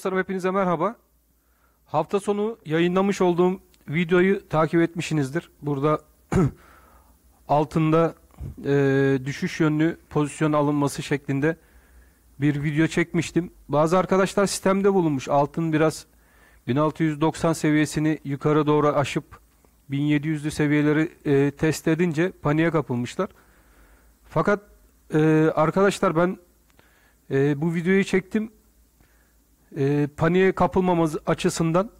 dostlarım hepinize merhaba. Hafta sonu yayınlamış olduğum videoyu takip etmişsinizdir. Burada altında e, düşüş yönlü pozisyon alınması şeklinde bir video çekmiştim. Bazı arkadaşlar sistemde bulunmuş. Altın biraz 1690 seviyesini yukarı doğru aşıp 1700'lü seviyeleri e, test edince paniğe kapılmışlar. Fakat e, arkadaşlar ben e, bu videoyu çektim e, paniğe kapılmamız açısından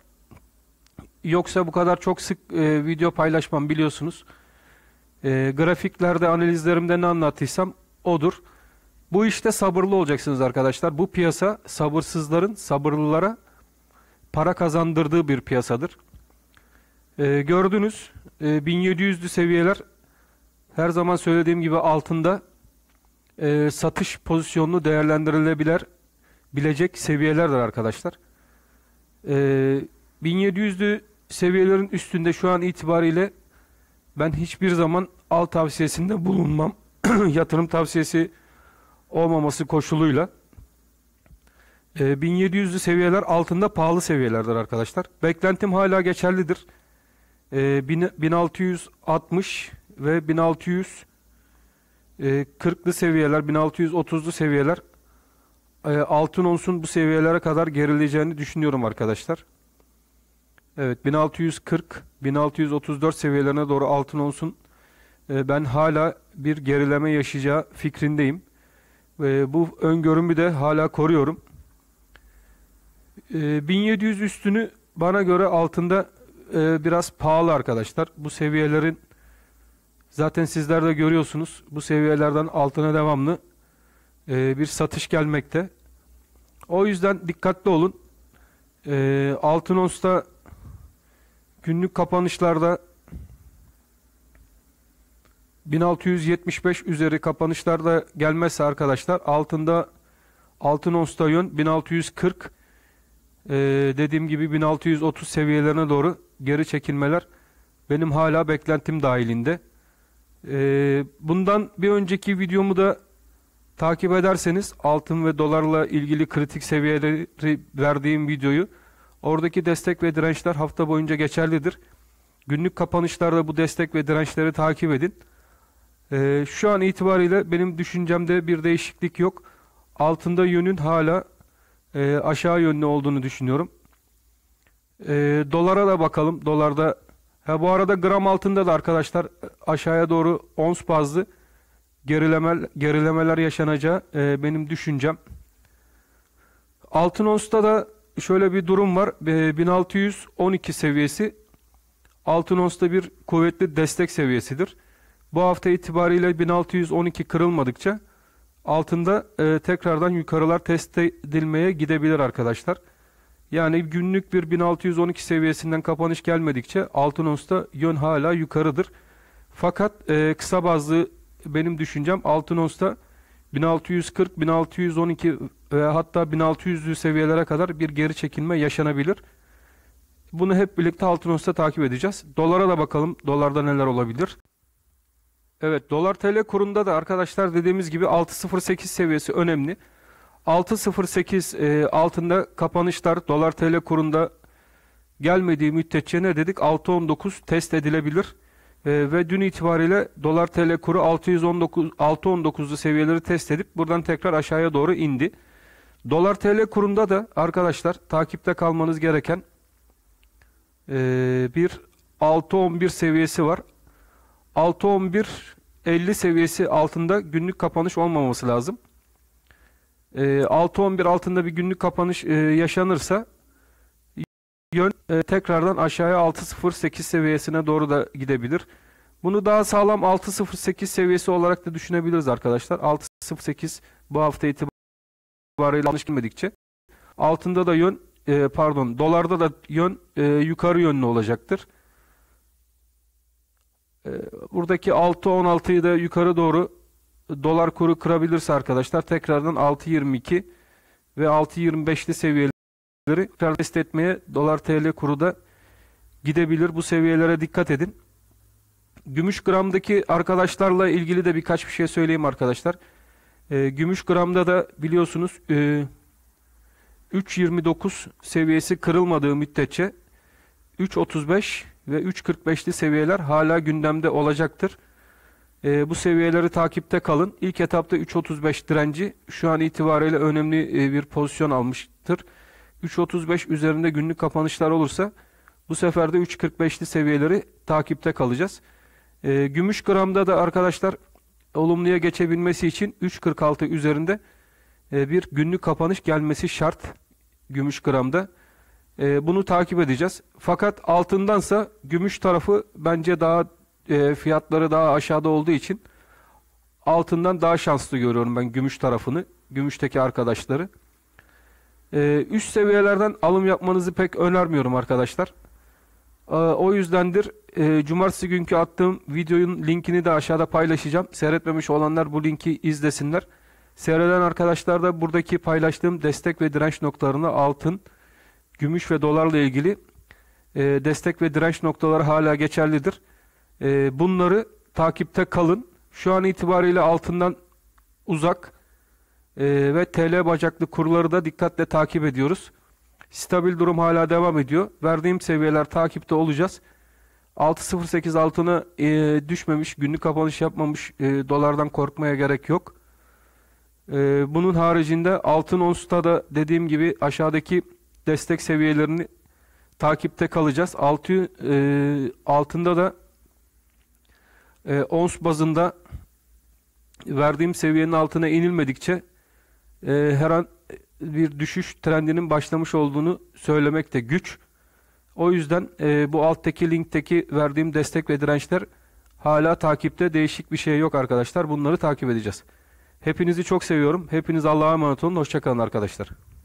yoksa bu kadar çok sık e, video paylaşmam biliyorsunuz. E, grafiklerde, analizlerimde ne anlattıysam odur. Bu işte sabırlı olacaksınız arkadaşlar. Bu piyasa sabırsızların sabırlılara para kazandırdığı bir piyasadır. E, gördünüz e, 1700'lü seviyeler her zaman söylediğim gibi altında e, satış pozisyonunu değerlendirilebilir bilecek seviyelerdir arkadaşlar. E, ee, 1700'lü seviyelerin üstünde şu an itibariyle ben hiçbir zaman al tavsiyesinde bulunmam. Yatırım tavsiyesi olmaması koşuluyla. E, ee, 1700'lü seviyeler altında pahalı seviyelerdir arkadaşlar. Beklentim hala geçerlidir. Ee, e, 1660 ve 1640'lı seviyeler, 1630'lu seviyeler ee, altın onsun bu seviyelere kadar gerileyeceğini düşünüyorum arkadaşlar. Evet 1640 1634 seviyelerine doğru altın onsun ee, ben hala bir gerileme yaşayacağı fikrindeyim. E, bu öngörümü de hala koruyorum. 1700 üstünü bana göre altında e, biraz pahalı arkadaşlar. Bu seviyelerin zaten sizler de görüyorsunuz. Bu seviyelerden altına devamlı e, bir satış gelmekte. O yüzden dikkatli olun. E, Altın Ons'ta günlük kapanışlarda 1675 üzeri kapanışlarda gelmezse arkadaşlar altında altın onsta yön 1640 e, dediğim gibi 1630 seviyelerine doğru geri çekilmeler benim hala beklentim dahilinde. E, bundan bir önceki videomu da Takip ederseniz altın ve dolarla ilgili kritik seviyeleri verdiğim videoyu oradaki destek ve dirençler hafta boyunca geçerlidir. Günlük kapanışlarda bu destek ve dirençleri takip edin. Ee, şu an itibariyle benim düşüncemde bir değişiklik yok. Altında yönün hala e, aşağı yönlü olduğunu düşünüyorum. E, dolara da bakalım. Dolarda ha, bu arada gram altında da arkadaşlar aşağıya doğru ons bazlı gerilemeler, gerilemeler yaşanacağı e, benim düşüncem. Altın onsta da şöyle bir durum var. E, 1612 seviyesi altın onsta bir kuvvetli destek seviyesidir. Bu hafta itibariyle 1612 kırılmadıkça altında e, tekrardan yukarılar test edilmeye gidebilir arkadaşlar. Yani günlük bir 1612 seviyesinden kapanış gelmedikçe altın onsta yön hala yukarıdır. Fakat e, kısa bazlı benim düşüncem altın osta 1640, 1612 veya hatta 1600'lü seviyelere kadar bir geri çekilme yaşanabilir. Bunu hep birlikte altın osta takip edeceğiz. Dolara da bakalım. Dolarda neler olabilir? Evet dolar TL kurunda da arkadaşlar dediğimiz gibi 6.08 seviyesi önemli. 6.08 e, altında kapanışlar dolar TL kurunda gelmediği müddetçe ne dedik? 6.19 test edilebilir. E, ve dün itibariyle dolar tl kuru 619 619'lu seviyeleri test edip buradan tekrar aşağıya doğru indi. Dolar tl kurunda da arkadaşlar takipte kalmanız gereken e, bir 6.11 seviyesi var. 611 50 seviyesi altında günlük kapanış olmaması lazım. E, ee, 6.11 altında bir günlük kapanış e, yaşanırsa yön e, tekrardan aşağıya 6.08 seviyesine doğru da gidebilir. Bunu daha sağlam 6.08 seviyesi olarak da düşünebiliriz arkadaşlar. 6.08 bu hafta itibariyle yanlış girmedikçe. Altında da yön e, pardon dolarda da yön e, yukarı yönlü olacaktır. E, buradaki 6.16'yı da yukarı doğru dolar kuru kırabilirse arkadaşlar tekrardan 6.22 ve 6.25'li seviyeler serbest etmeye dolar tl kuru da gidebilir. Bu seviyelere dikkat edin. Gümüş gramdaki arkadaşlarla ilgili de birkaç bir şey söyleyeyim arkadaşlar. E, gümüş gramda da biliyorsunuz e, 3.29 seviyesi kırılmadığı müddetçe 3.35 ve 3.45'li seviyeler hala gündemde olacaktır. E, bu seviyeleri takipte kalın. İlk etapta 3.35 direnci şu an itibariyle önemli e, bir pozisyon almıştır. 3.35 üzerinde günlük kapanışlar olursa bu sefer de 3.45'li seviyeleri takipte kalacağız. E, gümüş gramda da arkadaşlar olumluya geçebilmesi için 3.46 üzerinde e, bir günlük kapanış gelmesi şart gümüş gramda. E, bunu takip edeceğiz. Fakat altındansa gümüş tarafı bence daha e, fiyatları daha aşağıda olduğu için altından daha şanslı görüyorum ben gümüş tarafını, gümüşteki arkadaşları. Ee, üst seviyelerden alım yapmanızı pek önermiyorum arkadaşlar. Ee, o yüzdendir e, cumartesi günkü attığım videonun linkini de aşağıda paylaşacağım. Seyretmemiş olanlar bu linki izlesinler. Seyreden arkadaşlar da buradaki paylaştığım destek ve direnç noktalarını altın, gümüş ve dolarla ilgili e, destek ve direnç noktaları hala geçerlidir. E, bunları takipte kalın. Şu an itibariyle altından uzak ee, ve TL bacaklı kurları da dikkatle takip ediyoruz. Stabil durum hala devam ediyor. Verdiğim seviyeler takipte olacağız. 6.08 altına e, düşmemiş, günlük kapanış yapmamış e, dolardan korkmaya gerek yok. E, bunun haricinde altın onsta da dediğim gibi aşağıdaki destek seviyelerini takipte kalacağız. Altı, e, altında da e, ons bazında verdiğim seviyenin altına inilmedikçe e, her an bir düşüş trendinin başlamış olduğunu söylemek de güç. O yüzden e, bu alttaki linkteki verdiğim destek ve dirençler hala takipte değişik bir şey yok arkadaşlar. Bunları takip edeceğiz. Hepinizi çok seviyorum. Hepiniz Allah'a emanet olun. Hoşçakalın arkadaşlar.